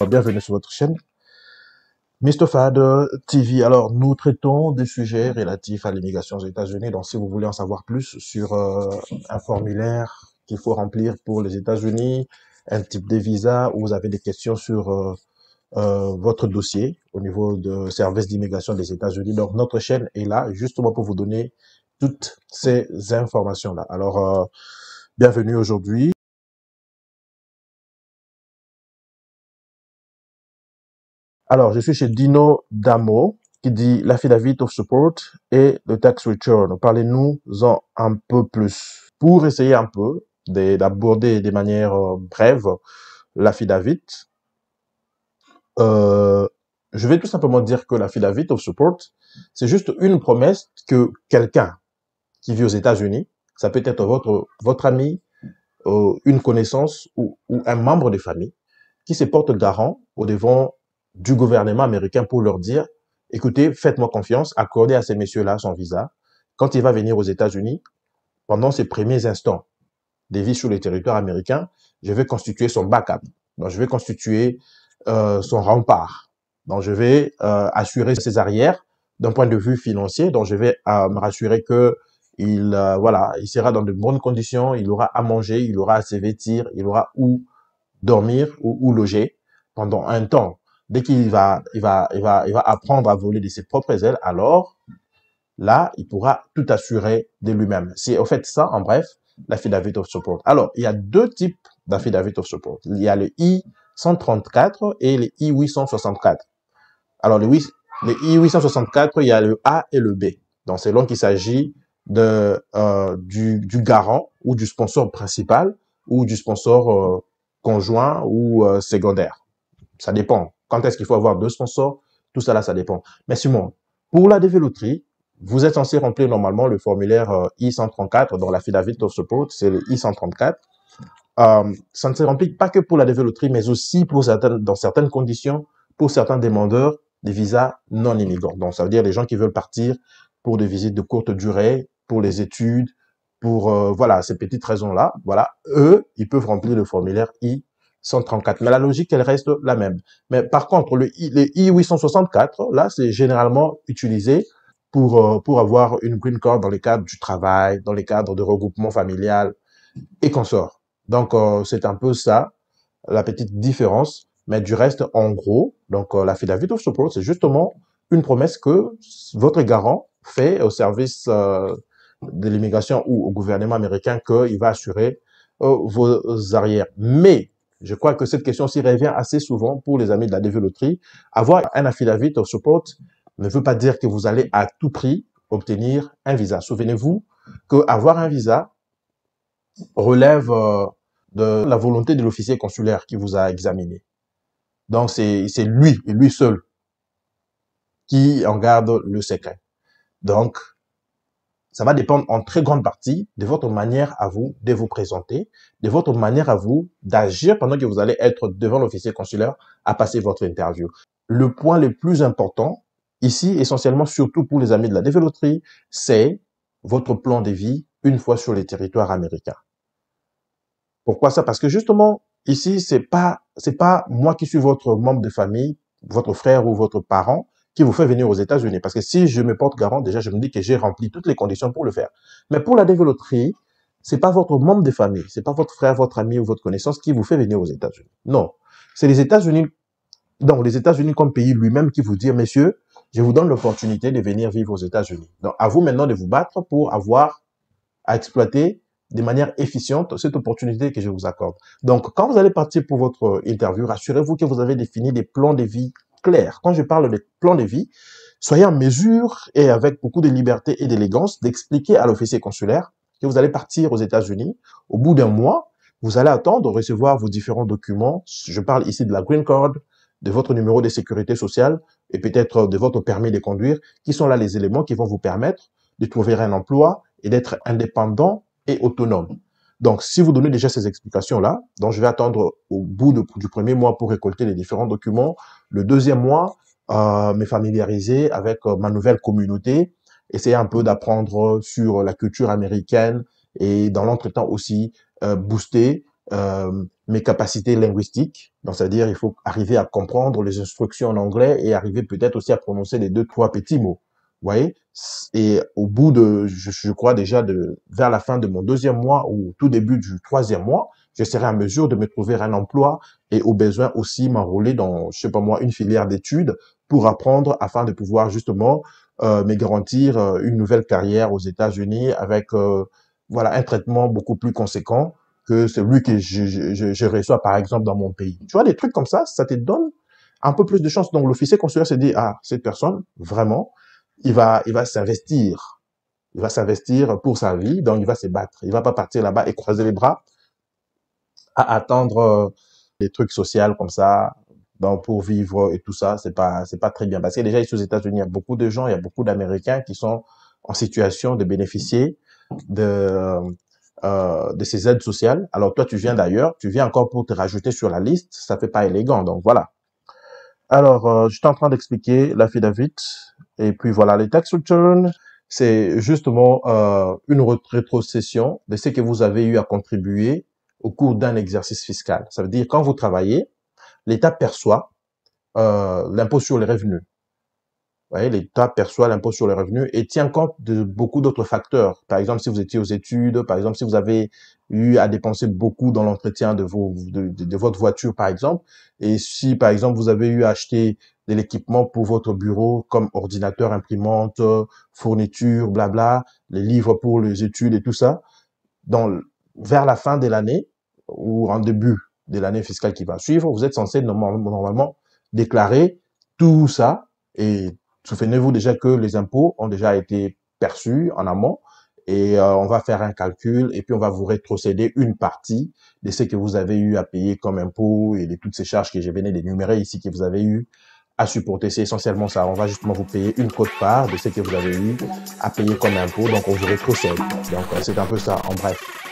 Bah, bienvenue sur votre chaîne. Mr. TV. Alors, nous traitons des sujets relatifs à l'immigration aux États-Unis. Donc, si vous voulez en savoir plus sur euh, un formulaire qu'il faut remplir pour les États-Unis, un type de visa, ou vous avez des questions sur euh, euh, votre dossier au niveau de service d'immigration des États-Unis. Donc, notre chaîne est là justement pour vous donner toutes ces informations-là. Alors, euh, bienvenue aujourd'hui. Alors, je suis chez Dino Damo qui dit l'affidavit of support et le tax return. Parlez-nous en un peu plus pour essayer un peu d'aborder de manière euh, brève l'affidavit euh, je vais tout simplement dire que la Philavit of Support, c'est juste une promesse que quelqu'un qui vit aux États-Unis, ça peut être votre, votre ami, euh, une connaissance ou, un membre de famille, qui se porte garant au devant du gouvernement américain pour leur dire, écoutez, faites-moi confiance, accordez à ces messieurs-là son visa quand il va venir aux États-Unis, pendant ses premiers instants de vie sur le territoire américain, je vais constituer son backup. Donc, je vais constituer euh, son rempart. Donc, je vais euh, assurer ses arrières d'un point de vue financier. Donc, je vais euh, me rassurer que il, voilà, il sera dans de bonnes conditions, il aura à manger, il aura à se vêtir, il aura où dormir ou où loger pendant un temps. Dès qu'il va, il va, il va, va apprendre à voler de ses propres ailes, alors là, il pourra tout assurer de lui-même. C'est en fait ça, en bref, l'affidavit of support. Alors, il y a deux types d'affidavit of support. Il y a le I 134 et les I864. Alors, les, I864, il y a le A et le B. Donc, c'est qu'il s'agit de, euh, du, du, garant ou du sponsor principal ou du sponsor euh, conjoint ou euh, secondaire. Ça dépend. Quand est-ce qu'il faut avoir deux sponsors Tout ça là, ça dépend. Mais Simon, pour la déveloterie, vous êtes censé remplir normalement le formulaire I134 dans la Fidavit of Support, c'est le I134. Euh, ça ne se remplit pas que pour la développerie, mais aussi pour certaines, dans certaines conditions, pour certains demandeurs des visas non immigrants. Donc, ça veut dire les gens qui veulent partir pour des visites de courte durée, pour les études, pour euh, voilà ces petites raisons-là. Voilà, eux, ils peuvent remplir le formulaire I 134. Mais la logique, elle reste la même. Mais par contre, le I, les I-864, là, c'est généralement utilisé pour, euh, pour avoir une green card dans les cadres du travail, dans les cadres de regroupement familial et consorts. Donc, euh, c'est un peu ça, la petite différence. Mais du reste, en gros, donc euh, l'affidavit of support, c'est justement une promesse que votre garant fait au service euh, de l'immigration ou au gouvernement américain qu'il va assurer vos arrières. Mais je crois que cette question-ci revient assez souvent pour les amis de la développerie. Avoir un affidavit of support ne veut pas dire que vous allez à tout prix obtenir un visa. Souvenez-vous que avoir un visa relève de la volonté de l'officier consulaire qui vous a examiné. Donc c'est lui et lui seul qui en garde le secret. Donc, ça va dépendre en très grande partie de votre manière à vous de vous présenter, de votre manière à vous d'agir pendant que vous allez être devant l'officier consulaire à passer votre interview. Le point le plus important ici, essentiellement surtout pour les amis de la développerie, c'est votre plan de vie une fois sur les territoires américains. Pourquoi ça Parce que justement, ici, c'est pas c'est pas moi qui suis votre membre de famille, votre frère ou votre parent qui vous fait venir aux États-Unis. Parce que si je me porte garant, déjà, je me dis que j'ai rempli toutes les conditions pour le faire. Mais pour la développerie, c'est pas votre membre de famille, c'est pas votre frère, votre ami ou votre connaissance qui vous fait venir aux États-Unis. Non, c'est les États-Unis, donc les États-Unis comme pays lui-même qui vous dit, messieurs, je vous donne l'opportunité de venir vivre aux États-Unis. Donc à vous maintenant de vous battre pour avoir à exploiter de manière efficiente cette opportunité que je vous accorde. Donc, quand vous allez partir pour votre euh, interview, rassurez-vous que vous avez défini des plans de vie clairs. Quand je parle de plans de vie, soyez en mesure et avec beaucoup de liberté et d'élégance d'expliquer à l'officier consulaire que vous allez partir aux États-Unis. Au bout d'un mois, vous allez attendre de recevoir vos différents documents. Je parle ici de la green card, de votre numéro de sécurité sociale et peut-être de votre permis de conduire, qui sont là les éléments qui vont vous permettre de trouver un emploi et d'être indépendant et autonome. Donc, si vous donnez déjà ces explications-là, donc je vais attendre au bout du premier mois pour récolter les différents documents. Le deuxième mois, euh, me familiariser avec euh, ma nouvelle communauté, essayer un peu d'apprendre sur la culture américaine et dans l'entretemps aussi euh, booster mes capacités linguistiques. Donc, c'est-à-dire, il faut arriver à comprendre les instructions en anglais et arriver peut-être aussi à prononcer les deux, trois petits mots voyez Et au bout de, je, crois déjà de, vers la fin de mon deuxième mois ou tout début du troisième mois, je serai en mesure de me trouver un emploi et au besoin aussi m'enrôler dans, je sais pas moi, une filière d'études pour apprendre afin de pouvoir justement euh, me garantir euh, une nouvelle carrière aux États-Unis avec euh, voilà un traitement beaucoup plus conséquent que celui que je, je, je, reçois par exemple dans mon pays. Tu vois des trucs comme ça, ça te donne un peu plus de chance. Donc l'officier consulaire s'est dit ah cette personne vraiment il va, il va s'investir. Il va s'investir pour sa vie, donc il va se battre. Il va pas partir là-bas et croiser les bras à attendre euh, des trucs sociaux comme ça, donc pour vivre et tout ça, c'est pas, c'est pas très bien. Parce que déjà ici aux États-Unis, il y a beaucoup de gens, il y a beaucoup d'Américains qui sont en situation de bénéficier de, euh, euh de ces aides sociales. Alors toi, tu viens d'ailleurs, tu viens encore pour te rajouter sur la liste, ça fait pas élégant. Donc voilà. Alors, euh, je suis en train d'expliquer la l'affidavit et puis voilà, les tax returns, c'est justement euh, une rétrocession de ce que vous avez eu à contribuer au cours d'un exercice fiscal. Ça veut dire quand vous travaillez, l'État perçoit euh, l'impôt sur les revenus. L'État perçoit l'impôt sur les revenus et tient compte de beaucoup d'autres facteurs. Par exemple, si vous étiez aux études, par exemple, si vous avez eu à dépenser beaucoup dans l'entretien de, de votre voiture, par exemple, et si, par exemple, vous avez eu à acheter de l'équipement pour votre bureau, comme ordinateur, imprimante, fourniture, blabla, les livres pour les études et tout ça, dans, vers la fin de l'année ou en début de l'année fiscale qui va suivre, vous êtes censé normalement déclarer tout ça. Et souvenez-vous déjà que les impôts ont déjà été perçus en amont et euh, on va faire un calcul et puis on va vous rétrocéder une partie de ce que vous avez eu à payer comme impôt et de toutes ces charges que je venais d'énumérer ici que vous avez eu à supporter. C'est essentiellement ça. On va justement vous payer une cote part de ce que vous avez eu à payer comme impôt. Donc, on vous rétrocède. Donc, euh, c'est un peu ça, en bref.